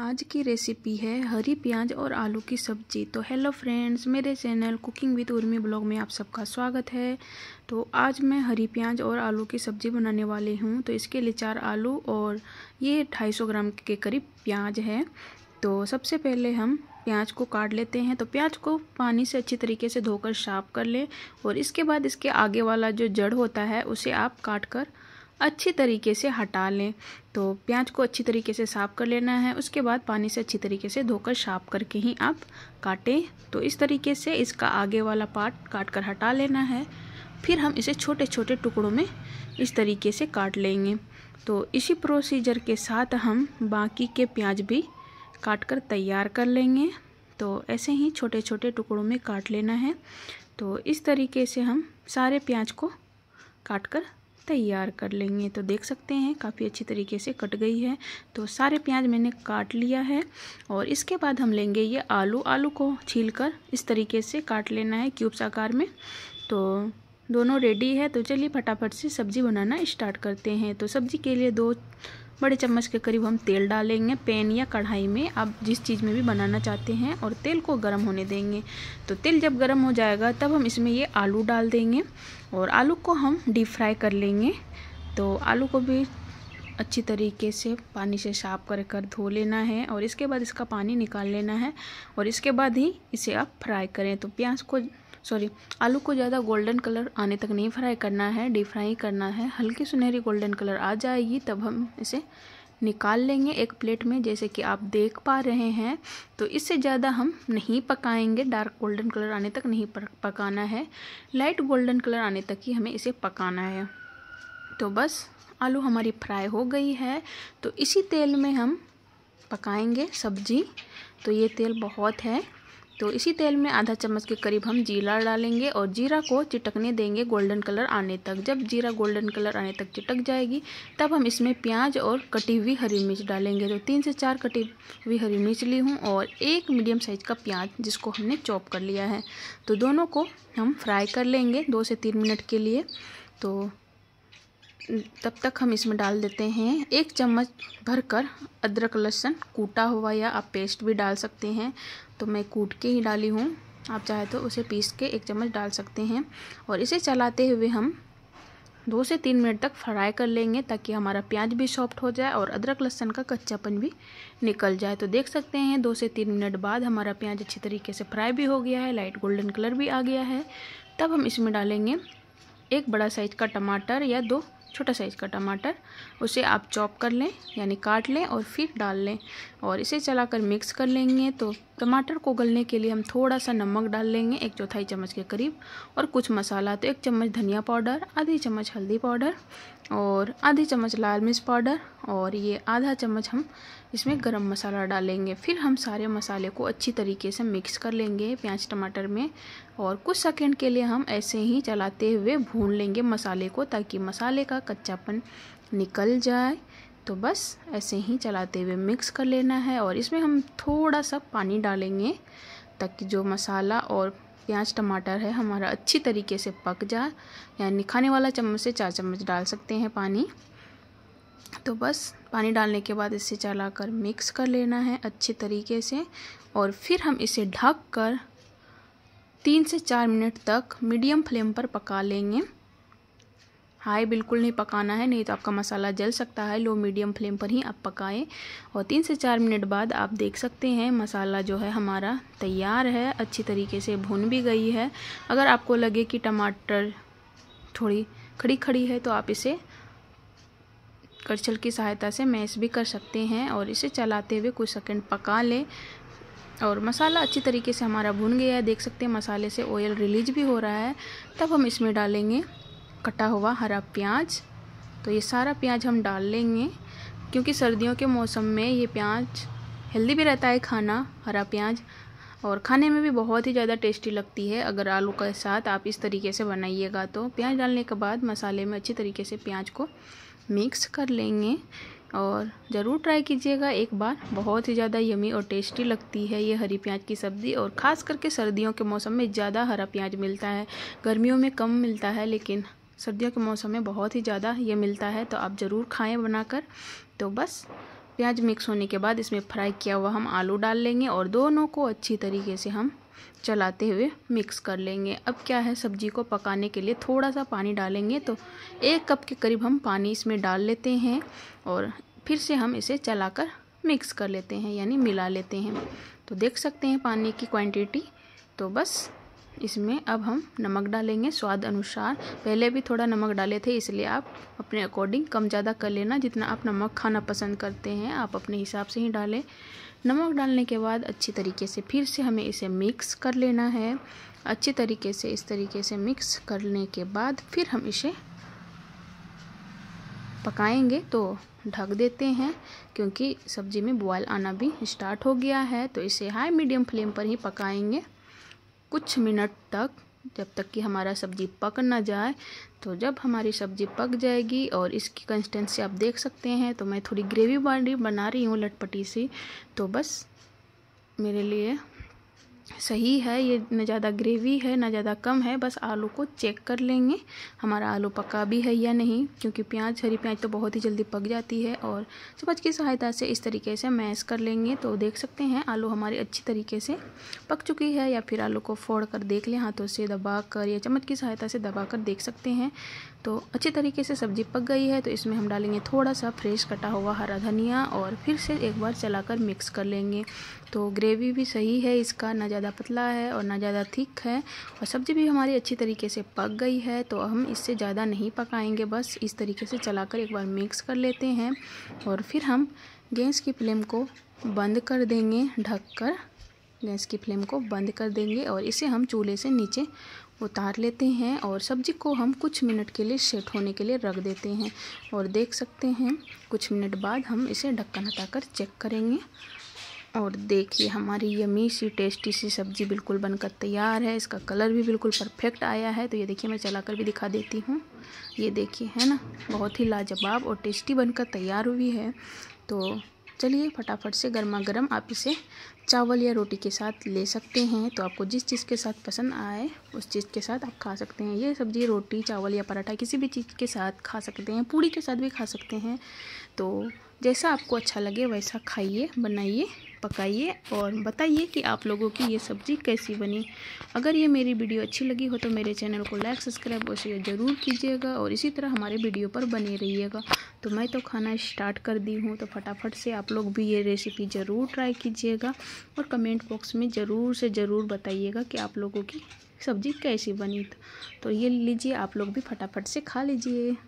आज की रेसिपी है हरी प्याज और आलू की सब्जी तो हेलो फ्रेंड्स मेरे channel cooking with Urmi blog में आप सबका स्वागत है तो आज मैं हरी प्याज और आलू की सब्जी बनाने वाली हूँ तो इसके लिए चार आलू और ये 250 ग्राम के करीब प्याज है तो सबसे पहले हम प्याज को काट लेते हैं तो प्याज को पानी से अच्छी तरीके से धोकर साफ कर लें और इसके बाद इसके आगे वाला जो जड़ होता है उसे आप काट कर अच्छी तरीके से हटा लें तो प्याज को अच्छी तरीके से साफ़ कर लेना है उसके बाद पानी से अच्छी तरीके से धोकर साफ करके ही आप काटें तो इस तरीके से इसका आगे वाला पार्ट काट कर हटा लेना है फिर हम इसे छोटे छोटे टुकड़ों में इस तरीके से काट लेंगे तो इसी प्रोसीजर के साथ हम बाकी के प्याज भी काट कर तैयार कर लेंगे तो ऐसे ही छोटे छोटे टुकड़ों में काट लेना है तो इस तरीके से हम सारे प्याज को काट कर तैयार कर लेंगे तो देख सकते हैं काफ़ी अच्छी तरीके से कट गई है तो सारे प्याज मैंने काट लिया है और इसके बाद हम लेंगे ये आलू आलू को छील कर इस तरीके से काट लेना है क्यूब्स आकार में तो दोनों रेडी है तो चलिए फटाफट से सब्ज़ी बनाना स्टार्ट करते हैं तो सब्ज़ी के लिए दो बड़े चम्मच के करीब हम तेल डालेंगे पैन या कढ़ाई में आप जिस चीज़ में भी बनाना चाहते हैं और तेल को गर्म होने देंगे तो तेल जब गर्म हो जाएगा तब हम इसमें ये आलू डाल देंगे और आलू को हम डीप फ्राई कर लेंगे तो आलू को भी अच्छी तरीके से पानी से साफ कर कर धो लेना है और इसके बाद इसका पानी निकाल लेना है और इसके बाद ही इसे आप फ्राई करें तो प्याज को सॉरी आलू को ज़्यादा गोल्डन कलर आने तक नहीं फ्राई करना है डीप फ्राई करना है हल्की सुनहरी गोल्डन कलर आ जाएगी तब हम इसे निकाल लेंगे एक प्लेट में जैसे कि आप देख पा रहे हैं तो इससे ज़्यादा हम नहीं पकाएंगे डार्क गोल्डन कलर आने तक नहीं पकाना है लाइट गोल्डन कलर आने तक ही हमें इसे पकाना है तो बस आलू हमारी फ्राई हो गई है तो इसी तेल में हम पकाएंगे सब्जी तो ये तेल बहुत है तो इसी तेल में आधा चम्मच के करीब हम जीरा डालेंगे और जीरा को चिटकने देंगे गोल्डन कलर आने तक जब जीरा गोल्डन कलर आने तक चिटक जाएगी तब हम इसमें प्याज और कटी हुई हरी मिर्च डालेंगे तो तीन से चार कटी हुई हरी मिर्च ली हूँ और एक मीडियम साइज का प्याज जिसको हमने चॉप कर लिया है तो दोनों को हम फ्राई कर लेंगे दो से तीन मिनट के लिए तो तब तक हम इसमें डाल देते हैं एक चम्मच भरकर अदरक लहसुन कूटा हुआ या आप पेस्ट भी डाल सकते हैं तो मैं कूट के ही डाली हूँ आप चाहे तो उसे पीस के एक चम्मच डाल सकते हैं और इसे चलाते हुए हम दो से तीन मिनट तक फ्राई कर लेंगे ताकि हमारा प्याज भी सॉफ्ट हो जाए और अदरक लहसन का कच्चापन भी निकल जाए तो देख सकते हैं दो से तीन मिनट बाद हमारा प्याज अच्छी तरीके से फ्राई भी हो गया है लाइट गोल्डन कलर भी आ गया है तब हम इसमें डालेंगे एक बड़ा साइज का टमाटर या दो छोटा साइज का टमाटर उसे आप चॉप कर लें यानी काट लें और फिर डाल लें और इसे चलाकर मिक्स कर लेंगे तो टमाटर को गलने के लिए हम थोड़ा सा नमक डाल लेंगे एक चौथाई चम्मच के करीब और कुछ मसाला तो एक चम्मच धनिया पाउडर आधी चम्मच हल्दी पाउडर और आधी चम्मच लाल मिर्च पाउडर और ये आधा चम्मच हम इसमें गरम मसाला डालेंगे फिर हम सारे मसाले को अच्छी तरीके से मिक्स कर लेंगे प्याज टमाटर में और कुछ सेकंड के लिए हम ऐसे ही चलाते हुए भून लेंगे मसाले को ताकि मसाले का कच्चापन निकल जाए तो बस ऐसे ही चलाते हुए मिक्स कर लेना है और इसमें हम थोड़ा सा पानी डालेंगे ताकि जो मसाला और प्याज टमाटर है हमारा अच्छी तरीके से पक जाए यानी खाने वाला चम्मच से चार चम्मच डाल सकते हैं पानी तो बस पानी डालने के बाद इसे चलाकर मिक्स कर लेना है अच्छे तरीके से और फिर हम इसे ढक कर तीन से चार मिनट तक मीडियम फ्लेम पर पका लेंगे हाई बिल्कुल नहीं पकाना है नहीं तो आपका मसाला जल सकता है लो मीडियम फ्लेम पर ही आप पकाएं और तीन से चार मिनट बाद आप देख सकते हैं मसाला जो है हमारा तैयार है अच्छी तरीके से भुन भी गई है अगर आपको लगे कि टमाटर थोड़ी खड़ी खड़ी है तो आप इसे करछल की सहायता से मैश भी कर सकते हैं और इसे चलाते हुए कुछ सेकंड पका लें और मसाला अच्छी तरीके से हमारा भुन गया है देख सकते हैं मसाले से ऑयल रिलीज भी हो रहा है तब हम इसमें डालेंगे कटा हुआ हरा प्याज तो ये सारा प्याज हम डाल लेंगे क्योंकि सर्दियों के मौसम में ये प्याज हेल्दी भी रहता है खाना हरा प्याज और खाने में भी बहुत ही ज़्यादा टेस्टी लगती है अगर आलू के साथ आप इस तरीके से बनाइएगा तो प्याज डालने के बाद मसाले में अच्छी तरीके से प्याज को मिक्स कर लेंगे और ज़रूर ट्राई कीजिएगा एक बार बहुत ही ज़्यादा यमी और टेस्टी लगती है ये हरी प्याज की सब्ज़ी और ख़ास करके सर्दियों के मौसम में ज़्यादा हरा प्याज मिलता है गर्मियों में कम मिलता है लेकिन सर्दियों के मौसम में बहुत ही ज़्यादा ये मिलता है तो आप ज़रूर खाएँ बनाकर तो बस प्याज मिक्स होने के बाद इसमें फ्राई किया हुआ हम आलू डाल लेंगे और दोनों को अच्छी तरीके से हम चलाते हुए मिक्स कर लेंगे अब क्या है सब्जी को पकाने के लिए थोड़ा सा पानी डालेंगे तो एक कप के करीब हम पानी इसमें डाल लेते हैं और फिर से हम इसे चलाकर मिक्स कर लेते हैं यानी मिला लेते हैं तो देख सकते हैं पानी की क्वांटिटी तो बस इसमें अब हम नमक डालेंगे स्वाद अनुसार पहले भी थोड़ा नमक डाले थे इसलिए आप अपने अकॉर्डिंग कम ज़्यादा कर लेना जितना आप नमक खाना पसंद करते हैं आप अपने हिसाब से ही डालें नमक डालने के बाद अच्छी तरीके से फिर से हमें इसे मिक्स कर लेना है अच्छे तरीके से इस तरीके से मिक्स करने के बाद फिर हम इसे पकाएंगे तो ढक देते हैं क्योंकि सब्ज़ी में बॉयल आना भी स्टार्ट हो गया है तो इसे हाई मीडियम फ्लेम पर ही पकाएंगे कुछ मिनट तक जब तक कि हमारा सब्ज़ी पक ना जाए तो जब हमारी सब्ज़ी पक जाएगी और इसकी कंसिस्टेंसी आप देख सकते हैं तो मैं थोड़ी ग्रेवी वाली बना रही हूँ लटपटी सी तो बस मेरे लिए सही है ये ना ज़्यादा ग्रेवी है ना ज़्यादा कम है बस आलू को चेक कर लेंगे हमारा आलू पका भी है या नहीं क्योंकि प्याज हरी प्याज तो बहुत ही जल्दी पक जाती है और चम्मच की सहायता से इस तरीके से मैश कर लेंगे तो देख सकते हैं आलू हमारी अच्छी तरीके से पक चुकी है या फिर आलू को फोड़ कर देख लें हाथों से दबा कर या चम्मच की सहायता से दबा कर देख सकते हैं तो अच्छी तरीके से सब्ज़ी पक गई है तो इसमें हम डालेंगे थोड़ा सा फ्रेश कटा हुआ हरा धनिया और फिर से एक बार चलाकर मिक्स कर लेंगे तो ग्रेवी भी सही है इसका ना ज़्यादा पतला है और ना ज़्यादा थिक है और सब्ज़ी भी हमारी अच्छी तरीके से पक गई है तो हम इससे ज़्यादा नहीं पकाएंगे बस इस तरीके से चलाकर एक बार मिक्स कर लेते हैं और फिर हम गैस की फ्लेम को बंद कर देंगे ढककर गैस की फ्लेम को बंद कर देंगे और इसे हम चूल्हे से नीचे उतार लेते हैं और सब्ज़ी को हम कुछ मिनट के लिए सेट होने के लिए रख देते हैं और देख सकते हैं कुछ मिनट बाद हम इसे ढक्कन हटाकर चेक करेंगे और देखिए हमारी यमी सी टेस्टी सी सब्ज़ी बिल्कुल बनकर तैयार है इसका कलर भी बिल्कुल परफेक्ट आया है तो ये देखिए मैं चलाकर भी दिखा देती हूँ ये देखिए है ना बहुत ही लाजवाब और टेस्टी बनकर तैयार हुई है तो चलिए फटाफट से गर्मा गर्म आप इसे चावल या रोटी के साथ ले सकते हैं तो आपको जिस चीज़ के साथ पसंद आए उस चीज़ के साथ आप खा सकते हैं ये सब्ज़ी रोटी चावल या पराठा किसी भी चीज़ के साथ खा सकते हैं पूड़ी के साथ भी खा सकते हैं तो जैसा आपको अच्छा लगे वैसा खाइए बनाइए पकाइए और बताइए कि आप लोगों की ये सब्ज़ी कैसी बनी अगर ये मेरी वीडियो अच्छी लगी हो तो मेरे चैनल को लाइक सब्सक्राइब और शेयर ज़रूर कीजिएगा और इसी तरह हमारे वीडियो पर बने रहिएगा तो मैं तो खाना स्टार्ट कर दी हूँ तो फटाफट से आप लोग भी ये रेसिपी ज़रूर ट्राई कीजिएगा और कमेंट बॉक्स में ज़रूर से ज़रूर बताइएगा कि आप लोगों की सब्ज़ी कैसी बनी तो ये लीजिए आप लोग भी फटाफट से खा लीजिए